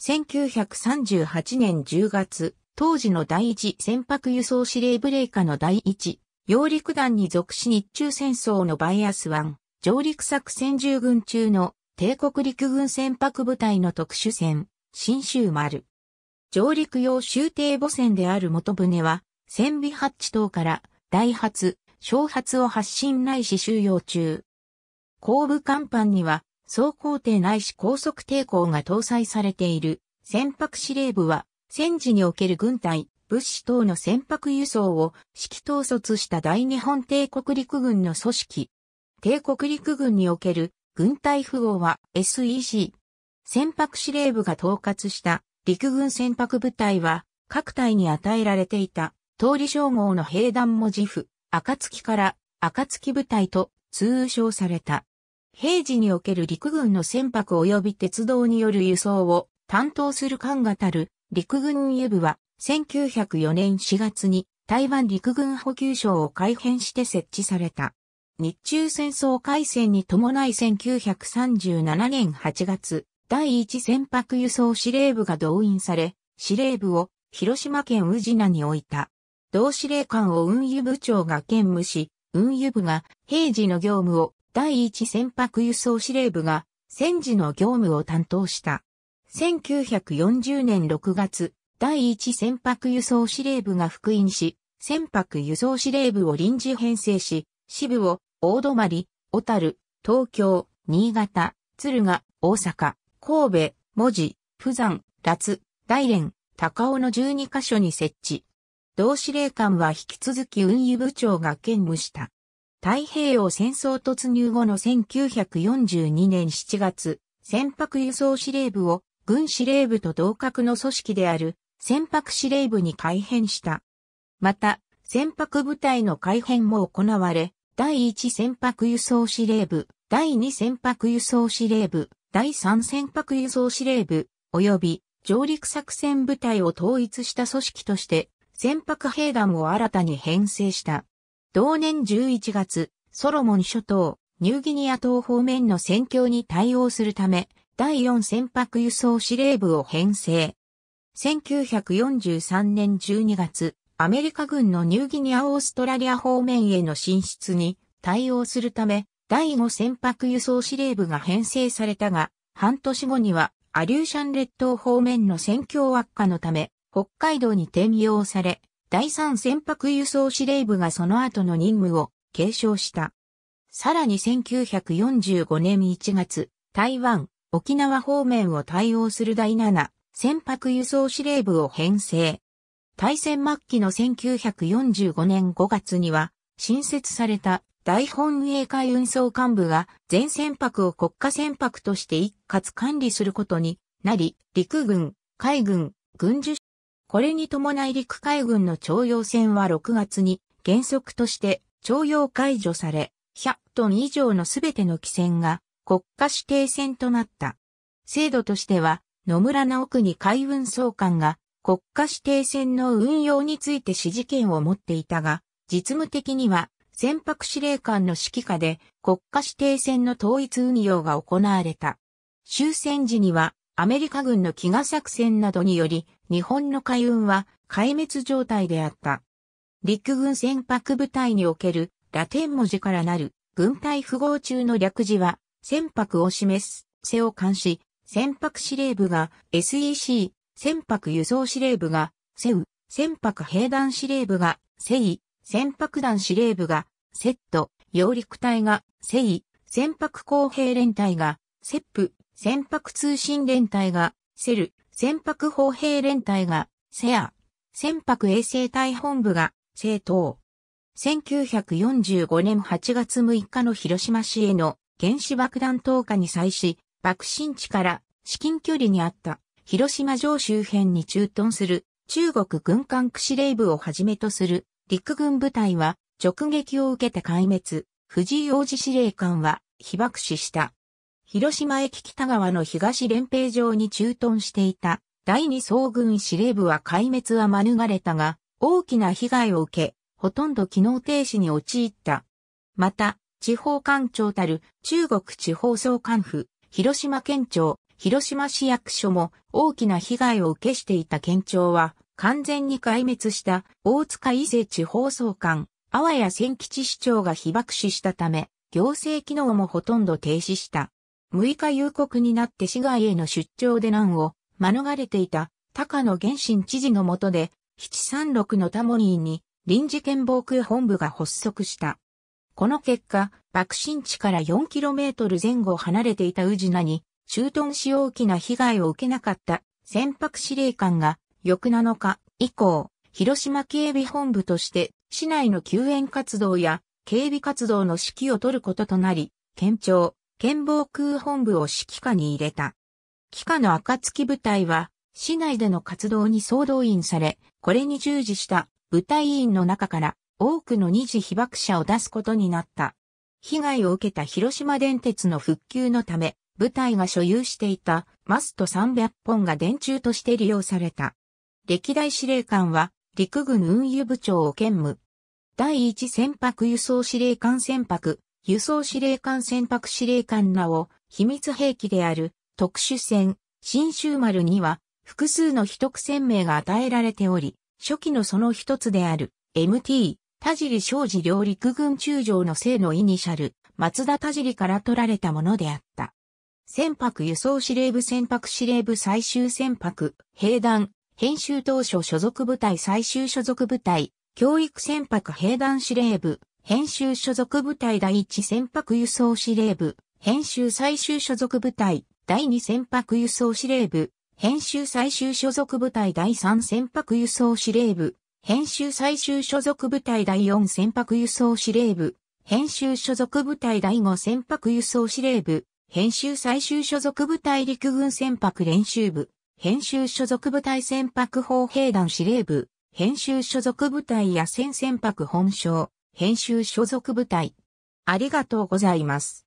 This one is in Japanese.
1938年10月、当時の第一船舶輸送司令部令下の第一、揚陸団に属し日中戦争のバイアス湾、上陸作戦従軍中の帝国陸軍船舶部隊の特殊船、新州丸。上陸用終艇母船である元船は、船尾八地等から、大発、小発を発進ないし収容中。後部甲板には、走行艇ないし高速抵抗が搭載されている船舶司令部は戦時における軍隊、物資等の船舶輸送を指揮統率した大日本帝国陸軍の組織。帝国陸軍における軍隊符号は SEC。船舶司令部が統括した陸軍船舶部隊は各隊に与えられていた通り称号の兵団も自負、暁から暁部隊と通称された。平時における陸軍の船舶及び鉄道による輸送を担当する艦がたる陸軍輸部は1904年4月に台湾陸軍補給省を改編して設置された。日中戦争開戦に伴い1937年8月、第一船舶輸送司令部が動員され、司令部を広島県宇品に置いた。同司令官を運輸部長が兼務し、運輸部が平時の業務を第一船舶輸送司令部が戦時の業務を担当した。1940年6月、第一船舶輸送司令部が復員し、船舶輸送司令部を臨時編成し、支部を大泊、小樽、東京、新潟、敦賀、大阪、神戸、文字、釜山、辣、大連、高尾の12カ所に設置。同司令官は引き続き運輸部長が兼務した。太平洋戦争突入後の1942年7月、船舶輸送司令部を軍司令部と同格の組織である船舶司令部に改編した。また、船舶部隊の改編も行われ、第1船舶輸送司令部、第2船舶輸送司令部、第3船舶輸送司令部、及び上陸作戦部隊を統一した組織として、船舶兵団を新たに編成した。同年11月、ソロモン諸島、ニューギニア島方面の戦況に対応するため、第4船舶輸送司令部を編成。1943年12月、アメリカ軍のニューギニア・オーストラリア方面への進出に対応するため、第5船舶輸送司令部が編成されたが、半年後にはアリューシャン列島方面の戦況悪化のため、北海道に転用され、第3船舶輸送司令部がその後の任務を継承した。さらに1945年1月、台湾、沖縄方面を対応する第7船舶輸送司令部を編成。大戦末期の1945年5月には、新設された大本営海運送幹部が全船舶を国家船舶として一括管理することになり、陸軍、海軍、軍需これに伴い陸海軍の徴用船は6月に原則として徴用解除され、100トン以上のすべての汽船が国家指定船となった。制度としては野村直国海運総監が国家指定船の運用について指示権を持っていたが、実務的には船舶司令官の指揮下で国家指定船の統一運用が行われた。終戦時にはアメリカ軍の飢餓作戦などにより、日本の海運は壊滅状態であった。陸軍船舶部隊におけるラテン文字からなる軍隊符号中の略字は、船舶を示す、背を監視、船舶司令部が SEC、船舶輸送司令部が、セウ、船舶兵団司令部が、セイ、船舶団司令部が、セット、揚陸隊が、セイ、船舶公兵連隊が、セップ、船舶通信連隊が、セル、船舶砲兵連隊が、セア、船舶衛生隊本部が、政党。1945年8月6日の広島市への原子爆弾投下に際し、爆心地から至近距離にあった広島城周辺に駐屯する中国軍艦区司令部をはじめとする陸軍部隊は直撃を受けて壊滅、藤井王子司令官は被爆死した。広島駅北側の東連兵場に駐屯していた第二総軍司令部は壊滅は免れたが、大きな被害を受け、ほとんど機能停止に陥った。また、地方官庁たる中国地方総監府、広島県庁、広島市役所も大きな被害を受けしていた県庁は完全に壊滅した大塚伊勢地方総監、阿波や千吉市長が被爆死したため、行政機能もほとんど停止した。6日夕刻になって市外への出張で難を免れていた高野源信知事のもとで、736のタモニーに臨時県防空本部が発足した。この結果、爆心地から 4km 前後離れていた宇品に、駐屯し大きな被害を受けなかった船舶司令官が、翌7日以降、広島警備本部として市内の救援活動や警備活動の指揮を取ることとなり、県庁、県防空本部を指揮下に入れた。機下の暁部隊は、市内での活動に総動員され、これに従事した部隊員の中から多くの二次被爆者を出すことになった。被害を受けた広島電鉄の復旧のため、部隊が所有していたマスト300本が電柱として利用された。歴代司令官は陸軍運輸部長を兼務。第一船舶輸送司令官船舶輸送司令官船舶司令官らを秘密兵器である特殊船、新州丸には複数の秘匿船名が与えられており、初期のその一つである MT、田尻商事両陸軍中将の姓のイニシャル、松田田尻から取られたものであった。船舶輸送司令部船舶司令部最終船舶、兵団、編集当初所属部隊最終所属部隊、教育船舶兵団司令部、編集所属部隊第1船舶輸送司令部、編集最終所属部隊第2船舶輸送司令部、編集最終所属部隊第3船舶輸送司令部、編集最終所属部隊第4船舶輸送司令部、編集所属部隊第5船舶輸送司令部、編集最終所属部隊陸軍船舶練習部、編集所属部隊船舶砲兵団司令部、編集所属部隊野戦船舶本省、編集所属部隊。ありがとうございます。